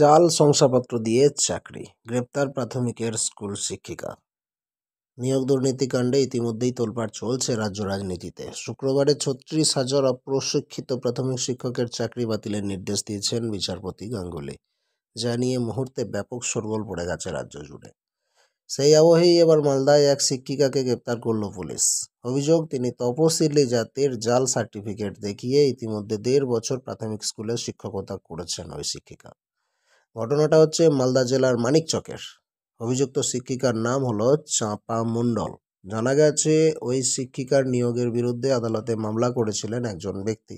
জাল শংসাপত্র দিয়ে চাকরি গ্রেপ্তার প্রাথমিকের স্কুল শিক্ষিকা নিয়োগ দুর্নীতিকাণ্ডে ইতিমধ্যেই তোলপাড় চলছে রাজ্য রাজনীতিতে শুক্রবারে ছত্রিশ হাজার অপ্রশিক্ষিত প্রাথমিক শিক্ষকের চাকরি বাতিলের নির্দেশ দিয়েছেন বিচারপতি গাঙ্গুলি যা নিয়ে মুহূর্তে ব্যাপক সরগোল পড়ে গেছে রাজ্য জুড়ে সেই আবহেই এবার মালদায় এক শিক্ষিকাকে গ্রেপ্তার করল পুলিশ অভিযোগ তিনি তপশিলি জাতির জাল সার্টিফিকেট দেখিয়ে ইতিমধ্যে দেড় বছর প্রাথমিক স্কুলে শিক্ষকতা করেছেন ওই শিক্ষিকা ঘটনাটা হচ্ছে মালদা জেলার মানিক চকের অভিযুক্ত শিক্ষিকার নাম হলো চাঁপা মণ্ডল জানা গেছে ওই শিক্ষিকার নিয়োগের বিরুদ্ধে আদালতে মামলা করেছিলেন একজন ব্যক্তি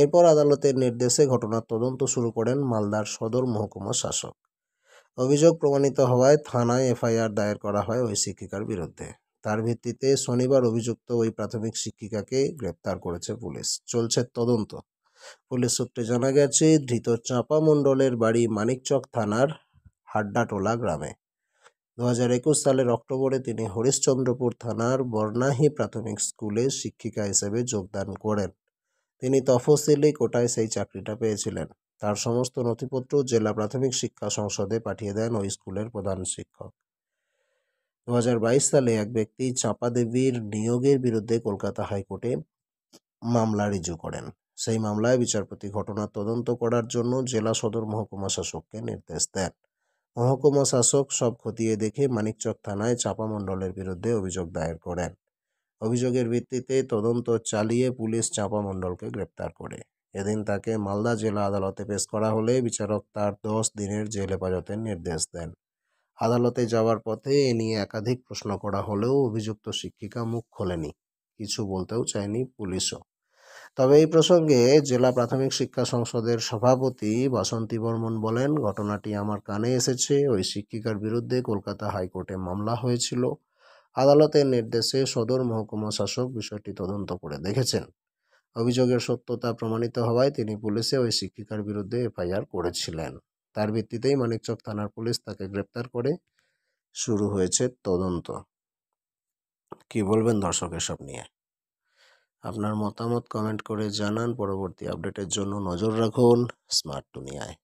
এরপর আদালতের নির্দেশে ঘটনার তদন্ত শুরু করেন মালদার সদর মহকুমা শাসক অভিযোগ প্রমাণিত হওয়ায় থানায় এফআইআর দায়ের করা হয় ওই শিক্ষিকার বিরুদ্ধে তার ভিত্তিতে শনিবার অভিযুক্ত ওই প্রাথমিক শিক্ষিকাকে গ্রেপ্তার করেছে পুলিশ চলছে তদন্ত পুলিশ সূত্রে জানা গেছে ধৃত চাঁপা মণ্ডলের বাড়ি মানিকচক থানার হাড্ডাটোলা গ্রামে দু হাজার একুশ সালের অক্টোবরে তিনি হরিশ্চন্দ্রপুর থানার বর্ণাহী প্রাথমিক স্কুলে শিক্ষিকা হিসেবে যোগদান করেন তিনি তফসিলি কোটায় সেই চাকরিটা পেয়েছিলেন তার সমস্ত নথিপত্র জেলা প্রাথমিক শিক্ষা সংসদে পাঠিয়ে দেন ওই স্কুলের প্রধান শিক্ষক দু সালে এক ব্যক্তি চাঁপা দেবীর নিয়োগের বিরুদ্ধে কলকাতা হাইকোর্টে মামলা রিজু করেন সেই মামলায় বিচারপতি ঘটনার তদন্ত করার জন্য জেলা সদর মহকুমা শাসককে নির্দেশ দেন মহকুমা শাসক সব খতিয়ে দেখে মানিকচক থানায় চাপা মণ্ডলের বিরুদ্ধে অভিযোগ দায়ের করেন অভিযোগের ভিত্তিতে তদন্ত চালিয়ে পুলিশ চাপা মণ্ডলকে গ্রেপ্তার করে এদিন তাকে মালদা জেলা আদালতে পেশ করা হলে বিচারক তার দশ দিনের জেল হেফাজতের নির্দেশ দেন আদালতে যাওয়ার পথে এ নিয়ে একাধিক প্রশ্ন করা হলেও অভিযুক্ত শিক্ষিকা মুখ খোলেনি কিছু বলতেও চায়নি পুলিশও তবে এই প্রসঙ্গে জেলা প্রাথমিক শিক্ষা সংসদের সভাপতি বাসন্তী বর্মন বলেন ঘটনাটি আমার কানে এসেছে ওই শিক্ষিকার বিরুদ্ধে কলকাতা হাইকোর্টে মামলা হয়েছিল আদালতের নির্দেশে সদর মহকুমা শাসক বিষয়টি তদন্ত করে দেখেছেন অভিযোগের সত্যতা প্রমাণিত হওয়ায় তিনি পুলিশে ওই শিক্ষিকার বিরুদ্ধে এফআইআর করেছিলেন তার ভিত্তিতেই মানিকচক থানার পুলিশ তাকে গ্রেপ্তার করে শুরু হয়েছে তদন্ত কি বলবেন দর্শক এসব নিয়ে আপনার মতামত কমেন্ট করে জানান পরবর্তী আপডেটের জন্য নজর রাখুন স্মার্ট দুনিয়ায়